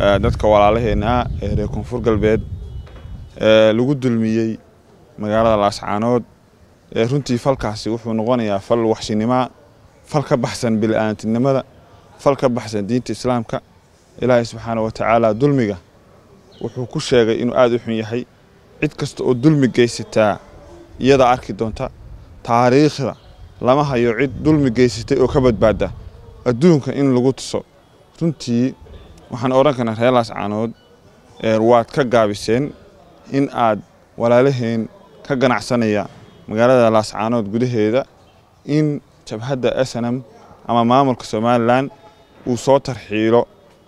Eh, dadka walaalaheena ah ee reer koonfur galbeed ee eh, lagu dulmiyey magaalada laascaanood eh, runtii falkaasi wuxuu noqonayaa fal waxshinima fal ka baxsan bil bil'aantinimada fal ka baxsan diinta islaamka ilaahay subxaana wa tacaala dulmiga wuxuu ku sheegay inuu aada u xun yahay cid kasta oo dulmi geysataa iyadaa arki doonta taariikhda lama hayo cid dulmi geysatay oo ka badbaada adduunka in lagu tuso runtii waxaan odhan karnaa reelaas caanood waad ka gaabiseen in aad walaalaheen ka ganacsanaya magaalada laascaanood gudaheeda in jabhadda snm ama maamulka somalilan uu soo tarxiilo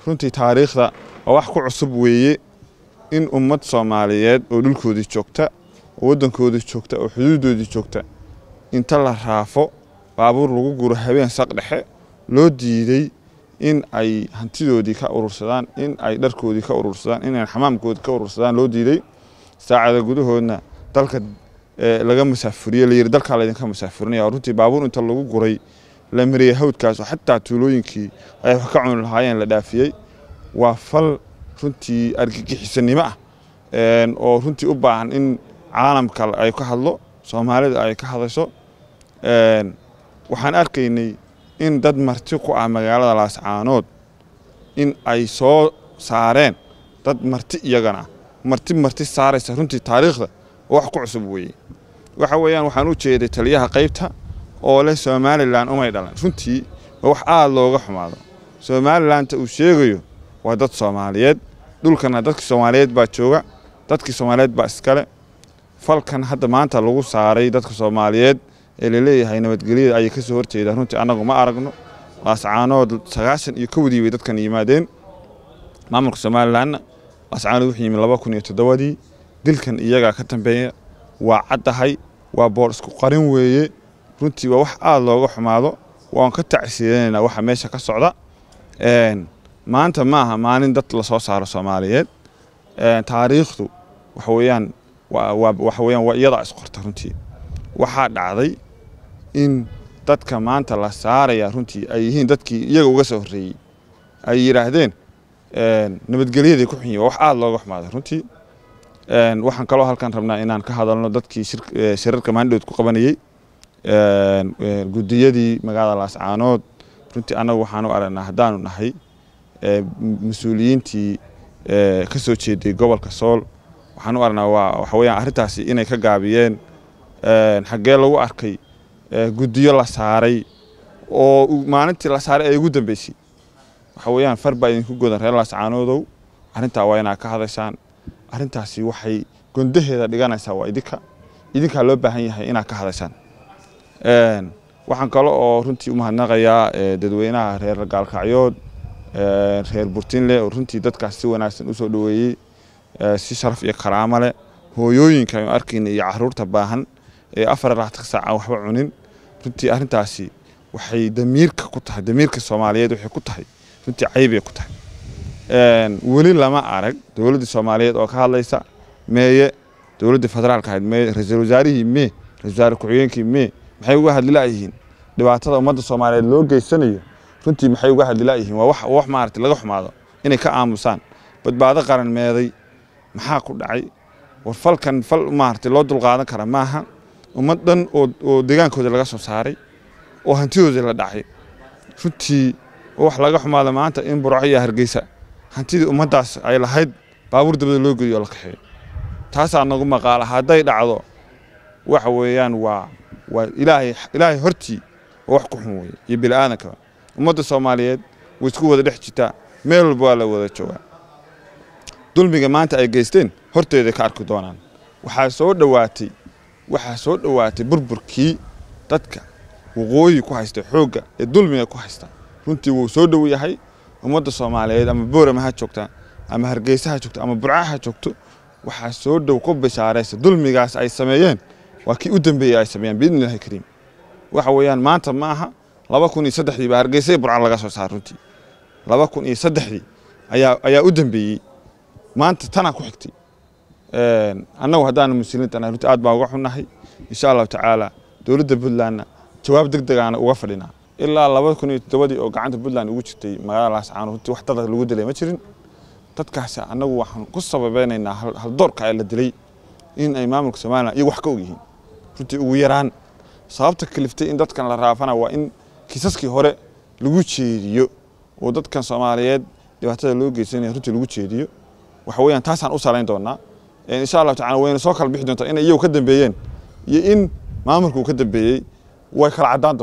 runtii taariikhda oo wax ku cusub weeye in ummad soomaaliyeed oo dhulkoodii joogta oo waddankoodii joogta oo xuduuddoodii joogta inta la raafo baabuur lagu guro habeen saq dhexe loo diiday in ay hantidoodii ka urursadaan in ay dharkoodii ka urursadaan inay xamaamkoodi ka urursadaan loo diiday saacada gudahoodna dalka eh, laga musaafuriye layidhi dalkaa laydinka musaafurinaya runtii baabuur inta lagu guray la mariyey hawdkaas oo xataa tuulooyinkii ay wax ka cuni lahaayeen la dhaafiyey waa fal runtii argagixisanimo ah oo runtii u baahan in caalamka ay ka hadlo soomaalida ay ka hadasho waxaan arkaynay in dad marti ku ah magaalada laascaanood in ay soo saareen dad marti iyagana marti marti saaraysa runtii taariikhda wax ku cusub weeye waxa weeyaan waxaan u jeeday taliyaha qaybta oo leh somalilan umay dhalan runtii waa wax aada looga xumaado somalilanta uu sheegayo waa dad soomaaliyeed dhulkana dadki soomaaliyeed baa jooga dadki soomaaliyeed baa iskale falkan hadda maanta lagu saaray dadka soomaaliyeed ee laleeyahay nabadgelyada ayay kasoo soo horjeedaan runtii annagu ma aragno ascaanood sagaashan iyo kowdii bay dadkan yimaadeen maamulka somalilanna ascaanood wuxuu yimid laba kun iyo toddobadii dilkan iyagaa ka dambeeya waa caddahay waa boor isku qarin weeye runtii waa wax aada looga xumaado waan ka tacsiidanayna waxa meesha ka socda maanta ma maalin dad lasoo saaro soomaaliyeed taariikhdu waxa weeyaan waxa weyaan waa iyadaa isqorta runtii waxaa dhacday in dadka maanta la saaraya runtii ay yihiin dadkii iyaga uga soo horreeyey ay yidhaahdeen nabadgelyaday ku xunyihin wax aada looga xumaaday runtii waxaan kaloo halkan rabnaa inaan ka hadalno dadkii shirarka maandhowd ku qabanayey gudiyadii magaalada laascaanood runtii annagu waxaan u aragnaa haddaanu nahay mas-uuliyiintii ka soo jeeday gobolka sool waxaan u aragnaa waa waxa weeyaan arrintaasi inay ka gaabiyeen xaggee lagu arkay guddiyo la saaray oo maalintii la saaray ee ugu dambeysay waxa weeyaan far baa idinku godan reer laascaanoodow arrintaa waa inaad ka hadashaan arrintaasi waxay gondaheeda dhiganaysaa waa idinka idinkaa loo baahan yahay inaad ka hadashaan waxaan kale oo runtii u mahadnaqayaa dadweynaha reer gaalkacyood reer burtinle oo runtii dadkaas si wanaagsan usoo dhaweeyey si sharaf iyo karaama leh hooyooyinka aynu arkayna iyo caruurta baahan afar laatan saac aan waxba cunin runtii arintaasi waxay damiirka ku tahay damiirka soomaaliyeed waxay ku tahay runtii caybay ku tahay weli lama arag dowladda soomaaliyeed oo ka hadlaysa meeye dowladda federaalka ahayd meye ra-iisul wasaarihii mee ra-isul wasaare ku-xigeenkii mee maxay uga hadlilaayihiin dhibaatada ummadda soomaaliyeed loo geysanayo runtii maxay uga hadlilaayihiin waa wax maarata laga xumaado inay ka aamusaan badbaado qaran meeday maxaa ku dhacay war falkan fal maarata loo dulqaadan kara maaha ummad dhan oo deegaankooda laga soo saaray oo hantidooda la dhacay runtii wax laga xumaada maanta in burco iyo hargeysa hantidii ummaddaas ay lahayd baabuur dabada loo gediyo oo la kaxeeyo taasaa nagu maqaala hadday dhacdo waxa weeyaan waa waa ilaahay ilaahay hortii oo wax ku xun weeye iyo bini'aadankaba ummadda soomaaliyeed way isku wada dhex jirtaa meel walba waa la wada joogaa dulmiga maanta ay geysteen horteeday ka arki doonaan waxaa soo dhowaatay waxaa soo dhowaatay burburkii dadka waqooyi ku haysta xoogga ee dulmiga ku haysta runtii wuu soo dhow yahay ummadda soomaaliyeed ama boorama ha joogta ama hargeysa ha joogto ama burca ha joogto waxaa soo dhow ku bishaaraysa dulmigaas ay sameeyeen waa kii u dambeeyey ay sameeyeen biidnillahi kariim waxa weeyaan maanta ma aha laba kun iyo saddexdii baa hargeysa burca laga soo saar runtii laba kun iyo saddexdii ayaa ayaa u dambeeyey maanta tanaa ku xigtay anagu haddaanu muslimiinta nahay aad baa uga xunnahay insha allahu tacaala dowladda puntlandna jawaab deg degaana uga fadhinaa ilaa laba kun iyo toddobadii oo gacanta puntland ugu jirtay magaaladaas caanu runtii wax dada lagu dilay ma jirin dadkaasi annagu waxaan ku sababeynaynaa haldoorka ee la dilay in ay maamulka somalilan iyo wax ka og yihiin runtii ugu yaraan sababta kaliftay in dadkan la raafana waa in kiisaskii hore lagu jeediyo oo dadkan soomaaliyeed dhibaatada loo geysanaya runtii lagu jeediyo waxa weeyaan taasaan u salayn doonaa insha allah tacala wayna soo kala bixi doontaa inay iyagu ka dambeeyeen iyo in maamulku uu ka dambeeyey way kala caddaan doonta